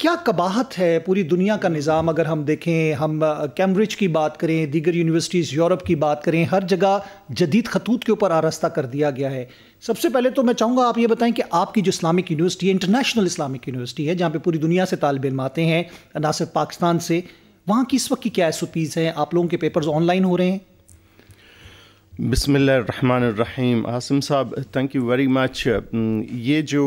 क्या कबाहत है पूरी दुनिया का निज़ाम अगर हम देखें हम कैम्ब्रिज की बात करें दीगर यूनिवर्सिटीज़ यूरोप की बात करें हर जगह जदीद खतूत के ऊपर आरस्ता कर दिया गया है सबसे पहले तो मैं चाहूँगा आप ये बताएं कि आपकी जो इस्लामिक यूनिवर्सिटी है इंटरनेशनल इस्लामिक यूनिवर्सिटी है जहाँ पर पूरी दुनिया से तालब इम आते हैं ना सिर्फ पाकिस्तान से वहाँ की इस वक्त की क्या एस हैं आप लोगों के पेपर्स ऑनलाइन हो रहे हैं बिसमीम आसिम साहब थैंक यू वेरी मच ये जो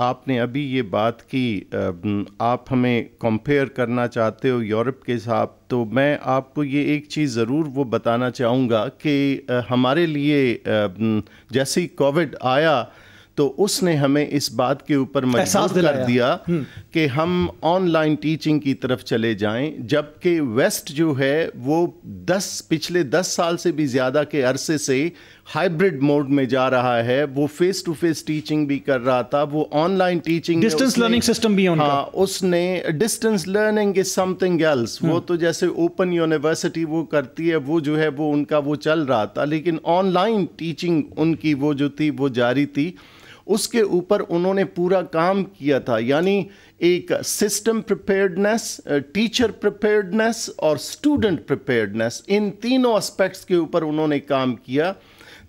आपने अभी ये बात की आप हमें कंपेयर करना चाहते हो यूरोप के साथ तो मैं आपको ये एक चीज़ ज़रूर वो बताना चाहूँगा कि हमारे लिए जैसे ही कोविड आया तो उसने हमें इस बात के ऊपर मजबूर कर दिया हम्म। कि हम ऑनलाइन टीचिंग की तरफ चले जाएं जबकि वेस्ट जो है वो दस पिछले दस साल से भी ज़्यादा के अरसे से हाइब्रिड मोड में जा रहा है वो फेस टू फेस टीचिंग भी कर रहा था वो online teaching distance learning system भी हाँ उसने distance learning is something else वो हम्म। तो जैसे ओपन यूनिवर्सिटी वो करती है वो जो है वो उनका वो चल रहा था लेकिन ऑनलाइन टीचिंग उनकी वो जो थी वो जारी थी उसके ऊपर उन्होंने पूरा काम किया था यानी एक सिस्टम प्रिपेयर्डनेस टीचर प्रिपेयर्डनेस और स्टूडेंट प्रिपेयर्डनेस इन तीनों एस्पेक्ट्स के ऊपर उन्होंने काम किया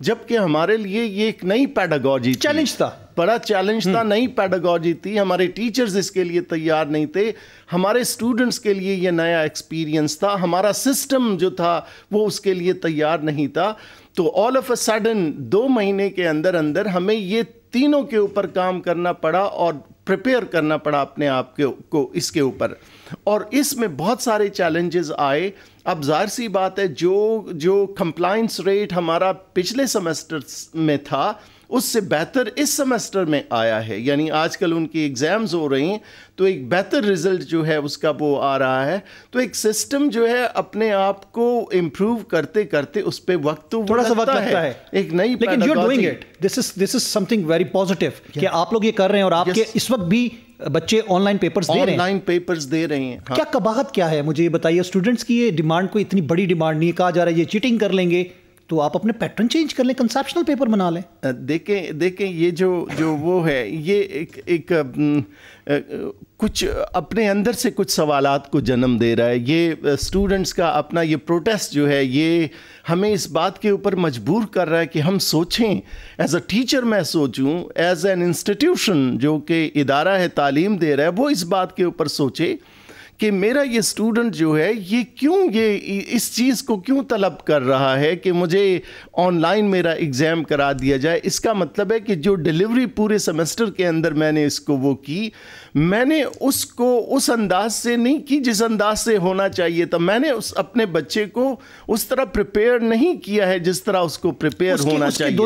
जबकि हमारे लिए ये एक नई पैडागोजी चैलेंज था बड़ा चैलेंज था हम्म। नई पैडागोजी थी हमारे टीचर्स इसके लिए तैयार नहीं थे हमारे स्टूडेंट्स के लिए ये नया एक्सपीरियंस था हमारा सिस्टम जो था वो उसके लिए तैयार नहीं था तो ऑल ऑफ अ सडन दो महीने के अंदर अंदर हमें ये तीनों के ऊपर काम करना पड़ा और प्रिपेयर करना पड़ा अपने आप के को इसके ऊपर और इसमें बहुत सारे चैलेंजेस आए अब जाहिर सी बात है जो जो कंप्लाइंस रेट हमारा पिछले सेमेस्टर में था उससे बेहतर इस सेमेस्टर में आया है यानी आजकल उनकी एग्ज़ाम्स हो रही हैं तो एक बेहतर रिज़ल्ट जो है उसका वो आ रहा है तो एक सिस्टम जो है अपने आप को इम्प्रूव करते करते उस पर वक्त तो थोड़ा सा वक्त लगता है, है। एक नई लेकिन you are doing it this is this is something very positive कि आप लोग ये कर रहे हैं और आपके yes. इस वक्त भी बच्चे ऑनलाइन पेपर्स दे रहे हैं ऑनलाइन पेपर्स दे रहे हैं हाँ। क्या कबाहत क्या है मुझे ये बताइए स्टूडेंट्स की ये डिमांड कोई इतनी बड़ी डिमांड नहीं कहा जा रहा है ये चीटिंग कर लेंगे तो आप अपने पैटर्न चेंज कर लें कंसेप्शनल पेपर बना लें देखें देखें ये जो जो वो है ये एक एक कुछ अपने अंदर से कुछ सवालात को जन्म दे रहा है ये स्टूडेंट्स का अपना ये प्रोटेस्ट जो है ये हमें इस बात के ऊपर मजबूर कर रहा है कि हम सोचें एज अ टीचर मैं सोचूं एज एन इंस्टीट्यूशन जो कि इदारा है तालीम दे रहा है वो इस बात के ऊपर सोचे कि मेरा ये स्टूडेंट जो है ये क्यों ये इस चीज़ को क्यों तलब कर रहा है कि मुझे ऑनलाइन मेरा एग्ज़ाम करा दिया जाए इसका मतलब है कि जो डिलीवरी पूरे सेमेस्टर के अंदर मैंने इसको वो की मैंने उसको उस अंदाज से नहीं की जिस अंदाज से होना चाहिए था मैंने उस अपने बच्चे को उस तरह प्रिपेयर नहीं किया है जिस तरह उसको प्रिपेयर होना उसकी, चाहिए